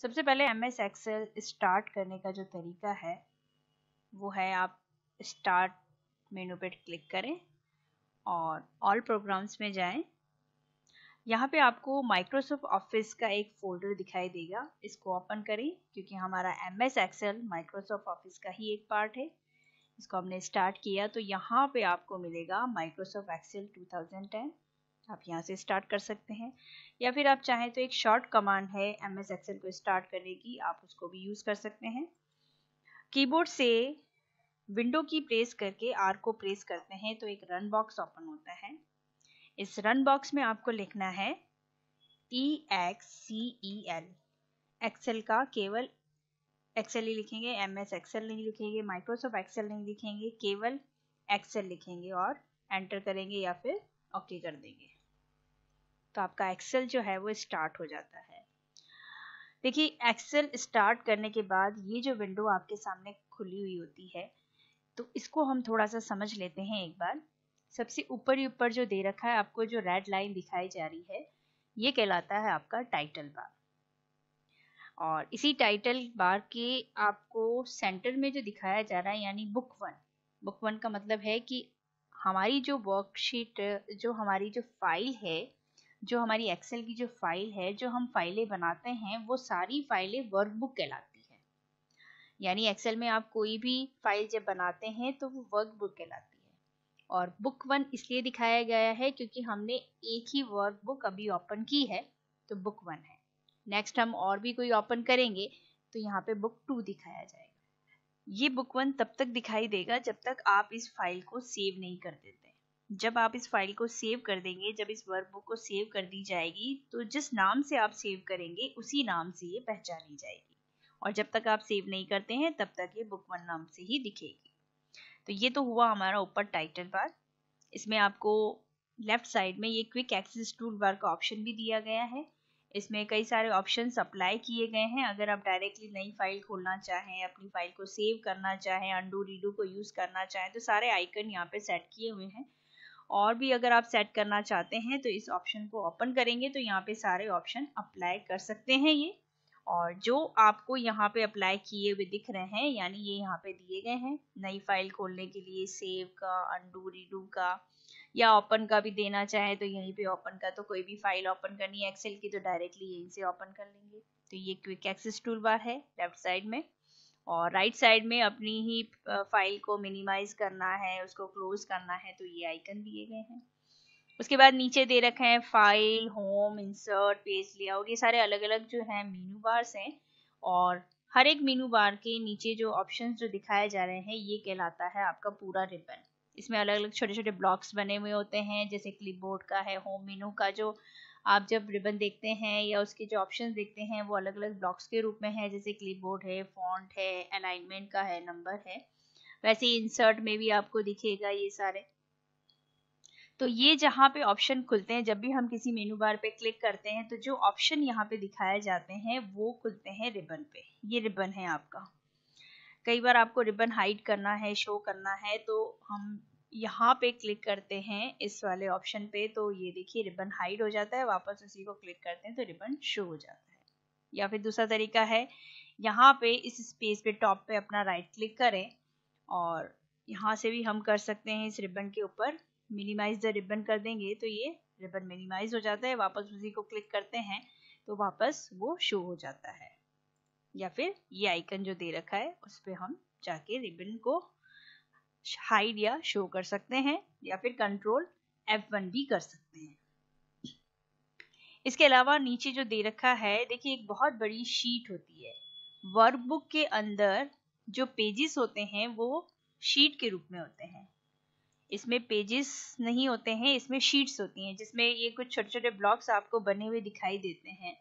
सबसे पहले M S Excel start करने का जो तरीका है वो है आप स्टार्ट मेनू पर क्लिक करें और ऑल प्रोग्राम्स में जाएं यहाँ पे आपको माइक्रोसॉफ्ट ऑफिस का एक फोल्डर दिखाई देगा इसको ओपन करें क्योंकि हमारा M S Excel Microsoft office का ही एक पार्ट है इसको हमने स्टार्ट किया तो यहाँ पे आपको मिलेगा माइक्रोसॉफ्ट एक्सेल 2010 आप यहाँ से स्टार्ट कर सकते हैं या फिर आप चाहें तो एक शॉर्ट कमांड है एम एस एक्सेल को स्टार्ट करने की आप उसको भी यूज़ कर सकते हैं कीबोर्ड से विंडो की प्रेस करके आर को प्रेस करते हैं तो एक रन बॉक्स ओपन होता है इस रन बॉक्स में आपको लिखना है E X C E L Excel का केवल एक्सेल ही लिखेंगे एम एस एक्सेल नहीं लिखेंगे माइक्रोसॉफ्ट एक्सेल नहीं लिखेंगे केवल एक्सेल लिखेंगे और एंटर करेंगे या फिर ओके कर देंगे तो आपका एक्सेल जो है वो स्टार्ट हो जाता है देखिए एक्सेल स्टार्ट करने के बाद ये जो विंडो आपके सामने खुली हुई होती है तो इसको हम थोड़ा सा समझ लेते हैं एक बार सबसे ऊपर ही ऊपर जो दे रखा है आपको जो रेड लाइन दिखाई जा रही है ये कहलाता है आपका टाइटल बार और इसी टाइटल बार के आपको सेंटर में जो दिखाया जा रहा है यानी बुक वन बुक वन का मतलब है कि हमारी जो वर्कशीट जो हमारी जो फाइल है जो हमारी एक्सेल की जो फाइल है जो हम फाइलें बनाते हैं वो सारी फाइलें वर्कबुक कहलाती है यानी एक्सेल में आप कोई भी फाइल जब बनाते हैं तो वो वर्कबुक कहलाती है और बुक वन इसलिए दिखाया गया है क्योंकि हमने एक ही वर्कबुक अभी ओपन की है तो बुक वन है नेक्स्ट हम और भी कोई ओपन करेंगे तो यहाँ पे बुक टू दिखाया जाएगा ये बुक वन तब तक दिखाई देगा जब तक आप इस फाइल को सेव नहीं कर देते जब आप इस फाइल को सेव कर देंगे जब इस वर्कबुक को सेव कर दी जाएगी तो जिस नाम से आप सेव करेंगे उसी नाम से ये पहचानी जाएगी और जब तक आप सेव नहीं करते हैं तब तक ये बुक वन नाम से ही दिखेगी तो ये तो हुआ हमारा ऊपर टाइटल बार इसमें आपको लेफ्ट साइड में ये क्विक एक्सेस टूल बार का ऑप्शन भी दिया गया है इसमें कई सारे ऑप्शन अप्लाई किए गए हैं अगर आप डायरेक्टली नई फाइल खोलना चाहें अपनी फाइल को सेव करना चाहें अंडू रीडू को यूज़ करना चाहें तो सारे आइकन यहाँ पे सेट किए हुए हैं और भी अगर आप सेट करना चाहते हैं तो इस ऑप्शन को ओपन करेंगे तो यहाँ पे सारे ऑप्शन अप्लाई कर सकते हैं ये और जो आपको यहाँ पे अप्लाई किए हुए दिख रहे हैं यानी ये यहाँ पे दिए गए हैं नई फाइल खोलने के लिए सेव का अंडू रीडू का या ओपन का भी देना चाहे तो यहीं पे ओपन का तो कोई भी फाइल ओपन करनी है एक्सेल की तो डायरेक्टली यहीं से ओपन कर लेंगे तो ये क्विक एक्सेस टूल बार है लेफ्ट साइड में और राइट right साइड में अपनी ही फाइल को मिनिमाइज करना है उसको क्लोज करना है तो ये आइकन दिए गए हैं उसके बाद नीचे दे रखे हैं file home insert page layout ये सारे अलग अलग जो हैं मीनू बार्स हैं और हर एक मीनू बार के नीचे जो ऑप्शंस जो दिखाए जा रहे हैं ये कहलाता है आपका पूरा रिबन इसमें अलग अलग छोटे छोटे ब्लॉक्स बने हुए होते हैं जैसे क्लिप का है होम मीनू का जो आप जब रिबन देखते हैं या उसके जो ऑप्शन देखते हैं वो अलग अलग ब्लॉक्स के रूप में है जैसे क्लिपबोर्ड है फॉन्ट है अलाइनमेंट का है नंबर है वैसे इंसर्ट में भी आपको दिखेगा ये सारे तो ये जहाँ पे ऑप्शन खुलते हैं जब भी हम किसी मेनू बार पे क्लिक करते हैं तो जो ऑप्शन यहाँ पे दिखाए जाते हैं वो खुलते हैं रिबन पे ये रिबन है आपका कई बार आपको रिबन हाइड करना है शो करना है तो हम यहाँ पे क्लिक करते हैं इस वाले ऑप्शन पे तो ये देखिए रिबन हाइड हो जाता है वापस उसी को क्लिक करते हैं तो रिबन शो हो जाता है या फिर दूसरा तरीका है यहाँ पे इस स्पेस पे टॉप पे अपना राइट क्लिक करें और यहाँ से भी हम कर सकते हैं इस रिबन के ऊपर मिनिमाइज द रिबन कर देंगे तो ये रिबन मिनिमाइज हो जाता है वापस उसी को क्लिक करते हैं तो वापस वो शो हो जाता है या फिर ये आइकन जो दे रखा है उस पर हम जाके रिबन को हाइड या शो कर सकते हैं या फिर कंट्रोल एफ वन भी कर सकते हैं इसके अलावा नीचे जो दे रखा है देखिए एक बहुत बड़ी शीट होती है वर्कबुक के अंदर जो पेजेस होते हैं वो शीट के रूप में होते हैं इसमें पेजेस नहीं होते हैं इसमें शीट्स होती हैं जिसमें ये कुछ छोटे छोटे ब्लॉक्स आपको बने हुए दिखाई देते हैं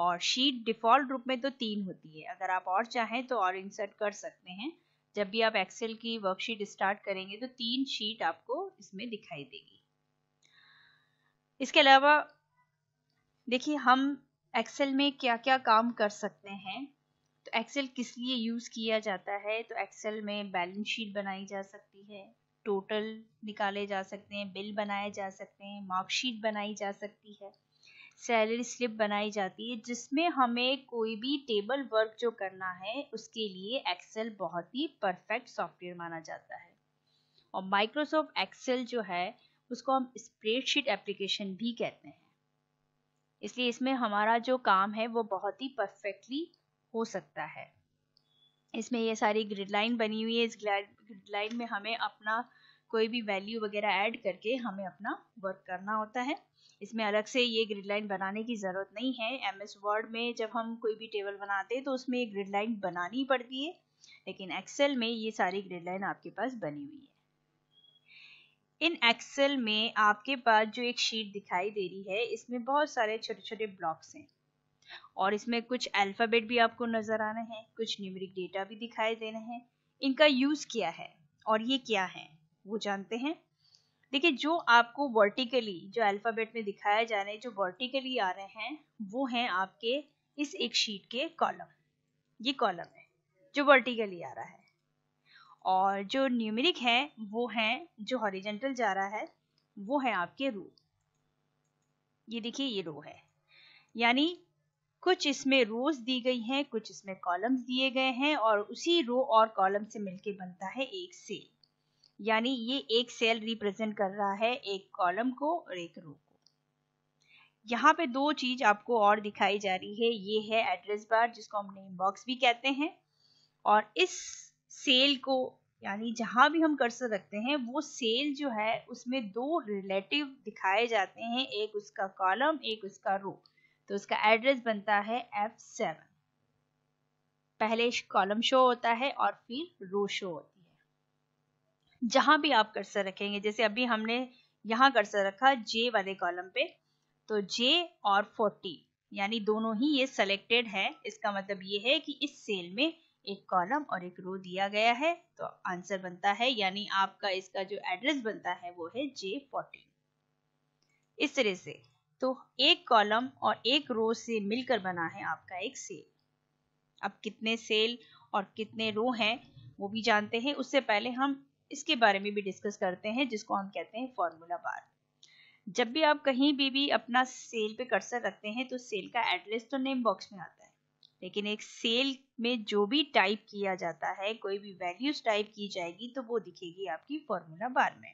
और शीट डिफॉल्ट रूप में तो तीन होती है अगर आप और चाहें तो और इंसर्ट कर सकते हैं जब भी आप एक्सेल की वर्कशीट स्टार्ट करेंगे तो तीन शीट आपको इसमें दिखाई देगी इसके अलावा देखिए हम एक्सेल में क्या क्या काम कर सकते हैं तो एक्सेल किस लिए यूज़ किया जाता है तो एक्सेल में बैलेंस शीट बनाई जा सकती है टोटल निकाले जा सकते हैं बिल बनाए जा सकते हैं मार्कशीट बनाई जा सकती है सैलरी स्लिप बनाई जाती है जिसमें हमें कोई भी टेबल वर्क जो करना है उसके लिए एक्सेल बहुत ही परफेक्ट सॉफ्टवेयर माना जाता है और माइक्रोसॉफ्ट एक्सेल जो है उसको हम स्प्रेडशीट एप्लीकेशन भी कहते हैं इसलिए इसमें हमारा जो काम है वो बहुत ही परफेक्टली हो सकता है इसमें ये सारी ग्रिड लाइन बनी हुई है इस ग्रिड लाइन में हमें अपना कोई भी वैल्यू वगैरह ऐड करके हमें अपना वर्क करना होता है इसमें अलग से ये ग्रिड लाइन बनाने की ज़रूरत नहीं है एम एस वर्ड में जब हम कोई भी टेबल बनाते हैं तो उसमें ग्रिड लाइन बनानी पड़ती है लेकिन एक्सेल में ये सारी ग्रिड लाइन आपके पास बनी हुई है इन एक्सेल में आपके पास जो एक शीट दिखाई दे रही है इसमें बहुत सारे छोटे छोटे ब्लॉक्स हैं और इसमें कुछ अल्फ़ाबेट भी आपको नज़र आना है कुछ न्यूमरिक डेटा भी दिखाई देना है इनका यूज़ क्या है और ये क्या है वो जानते हैं देखिए जो आपको वर्टिकली जो अल्फ़ाबेट में दिखाए जा रहे हैं जो वर्टिकली आ रहे हैं वो हैं आपके इस एक शीट के कॉलम ये कॉलम है जो वर्टिकली आ रहा है और जो न्यूमेरिक है वो है जो हॉरिजेंटल जा रहा है वो है आपके रो ये देखिए ये रो है यानी कुछ इसमें रोज दी गई हैं कुछ इसमें कॉलम्स दिए गए हैं और उसी रो और कॉलम से मिलके बनता है एक सेल यानी ये एक सेल रिप्रेजेंट कर रहा है एक कॉलम को और एक रो को यहाँ पे दो चीज आपको और दिखाई जा रही है ये है एड्रेस बार जिसको हम नेम बॉक्स भी कहते हैं और इस सेल को यानी जहां भी हम कर्सर रखते हैं वो सेल जो है उसमें दो रिलेटिव दिखाए जाते हैं एक उसका कॉलम एक उसका रो तो उसका एड्रेस बनता है एफ सेवन पहले कॉलम शो होता है और फिर रो शो होता है जहां भी आप कर्सर रखेंगे जैसे अभी हमने यहाँ कर्सर रखा जे वाले कॉलम पे तो जे और 40 यानी दोनों ही ये सिलेक्टेड है इसका मतलब ये है कि इस सेल में एक कॉलम और एक रो दिया गया है तो आंसर बनता है यानी आपका इसका जो एड्रेस बनता है वो है जे फोर्टीन इस तरह से तो एक कॉलम और एक रो से मिलकर बना है आपका एक सेल अब कितने सेल और कितने रो हैं वो भी जानते हैं उससे पहले हम इसके बारे में भी डिस्कस करते हैं जिसको हम कहते हैं फॉर्मूला बार जब भी आप कहीं भी भी अपना सेल पे कर्सर रखते हैं तो सेल का एड्रेस तो नेम बॉक्स में आता है लेकिन एक सेल में जो भी टाइप किया जाता है कोई भी वैल्यूज टाइप की जाएगी तो वो दिखेगी आपकी फॉर्मूला बार में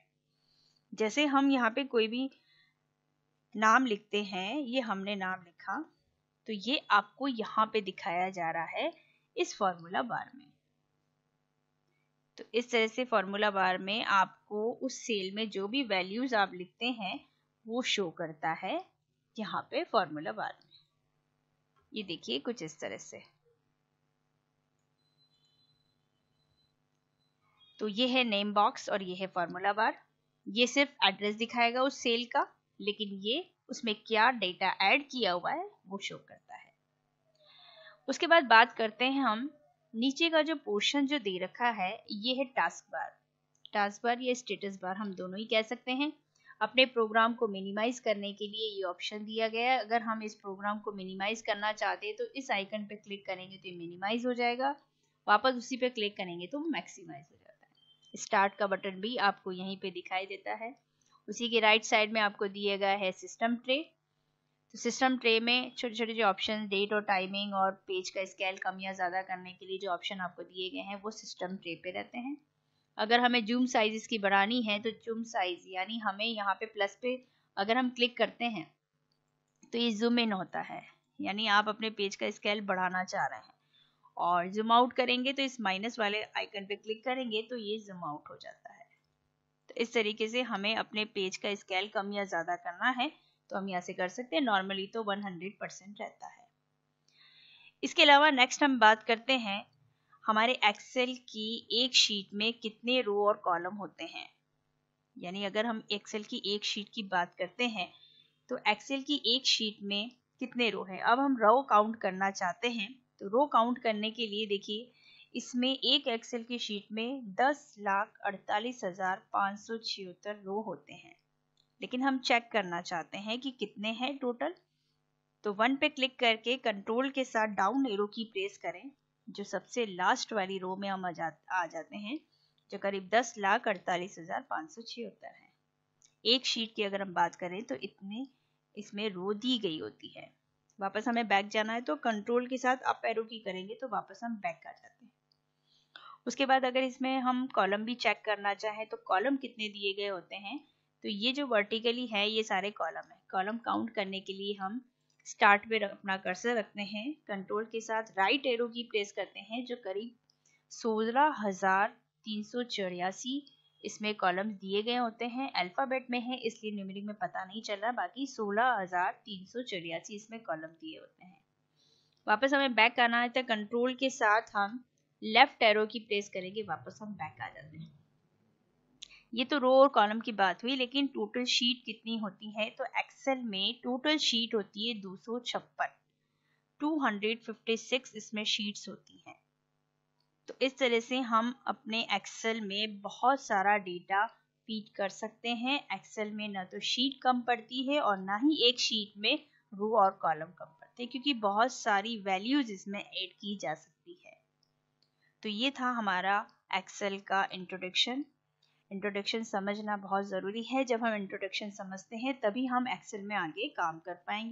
जैसे हम यहाँ पे कोई भी नाम लिखते हैं ये हमने नाम लिखा तो ये आपको यहाँ पे दिखाया जा रहा है इस फॉर्मूला बार में तो इस तरह से फॉर्मूला बार में आपको उस सेल में जो भी वैल्यूज आप लिखते हैं वो शो करता है यहाँ पे फॉर्मूला बार में ये देखिए कुछ इस तरह से तो ये है नेम बॉक्स और ये है फॉर्मूला बार ये सिर्फ एड्रेस दिखाएगा उस सेल का लेकिन ये उसमें क्या डेटा ऐड किया हुआ है वो शो करता है उसके बाद बात करते हैं हम नीचे का जो पोर्शन जो दे रखा है ये है टास्क बार टास्क बार या स्टेटस बार हम दोनों ही कह सकते हैं अपने प्रोग्राम को मिनिमाइज करने के लिए ये ऑप्शन दिया गया है अगर हम इस प्रोग्राम को मिनिमाइज करना चाहते हैं तो इस आइकन पे क्लिक करेंगे तो ये मिनिमाइज हो जाएगा वापस उसी पे क्लिक करेंगे तो मैक्सिमाइज हो जाता है स्टार्ट का बटन भी आपको यहीं पे दिखाई देता है उसी के राइट साइड में आपको दिया गया है सिस्टम ट्रे तो सिस्टम ट्रे में छोटे छोटे जो ऑप्शन डेट और टाइमिंग और पेज का स्केल कम या ज़्यादा करने के लिए जो ऑप्शन आपको दिए गए हैं वो सिस्टम ट्रे पे रहते हैं अगर हमें जूम साइज इसकी बढ़ानी है तो जूम साइज यानी हमें यहाँ पे प्लस पे अगर हम क्लिक करते हैं तो ये जूम इन होता है यानी आप अपने पेज का स्केल बढ़ाना चाह रहे हैं और जूम आउट करेंगे तो इस माइनस वाले आइकन पे क्लिक करेंगे तो ये जूम आउट हो जाता है तो इस तरीके से हमें अपने पेज का स्केल कम या ज़्यादा करना है तो हम यहाँ से कर सकते हैं नॉर्मली तो 100 परसेंट रहता है इसके अलावा नेक्स्ट हम बात करते हैं हमारे एक्सेल की एक शीट में कितने रो और कॉलम होते हैं यानी अगर हम एक्सेल की एक शीट की बात करते हैं तो एक्सेल की एक शीट में कितने रो है अब हम रो काउंट करना चाहते हैं तो रो काउंट करने के लिए देखिए इसमें एक एक्सेल की शीट में दस लाख अड़तालीस हजार पाँच सौ छिहत्तर रो होते हैं लेकिन हम चेक करना चाहते हैं कि कितने हैं टोटल तो वन पे क्लिक करके कंट्रोल के साथ डाउन एरो की प्रेस करें जो सबसे लास्ट वाली रो में हम आ, जाते हैं जो करीब दस लाख अड़तालीस हजार पाँच सौ छिहत्तर है एक शीट की अगर हम बात करें तो इतने इसमें रो दी गई होती है वापस हमें बैक जाना है तो कंट्रोल के साथ अप एरो की करेंगे तो वापस हम बैक आ जाते हैं उसके बाद अगर इसमें हम कॉलम भी चेक करना चाहें तो कॉलम कितने दिए गए होते हैं तो ये जो वर्टिकली है ये सारे कॉलम है कॉलम काउंट करने के लिए हम स्टार्ट पे अपना कर्सर रखते हैं कंट्रोल के साथ राइट एरो की प्रेस करते हैं जो करीब सोलह हजार तीन सौ चौरासी इसमें कॉलम दिए गए होते हैं अल्फ़ाबेट में है इसलिए न्यूमेरिक में पता नहीं चल रहा बाकी सोलह हजार तीन सौ चौरासी इसमें कॉलम दिए होते हैं वापस हमें बैक आना है तो कंट्रोल के साथ हम लेफ्ट एरो की प्रेस करेंगे वापस हम बैक आ जाते हैं ये तो रो और कॉलम की बात हुई लेकिन टोटल शीट कितनी होती है तो एक्सेल में टोटल शीट होती है दो सौ छप्पन टू इसमें शीट्स होती हैं तो इस तरह से हम अपने एक्सेल में बहुत सारा डेटा फीड कर सकते हैं एक्सेल में ना तो शीट कम पड़ती है और ना ही एक शीट में रो और कॉलम कम पड़ते हैं क्योंकि बहुत सारी वैल्यूज इसमें ऐड की जा सकती है तो ये था हमारा एक्सेल का इंट्रोडक्शन इंट्रोडक्शन समझना बहुत ज़रूरी है जब हम इंट्रोडक्शन समझते हैं तभी हम एक्सेल में आगे काम कर पाएंगे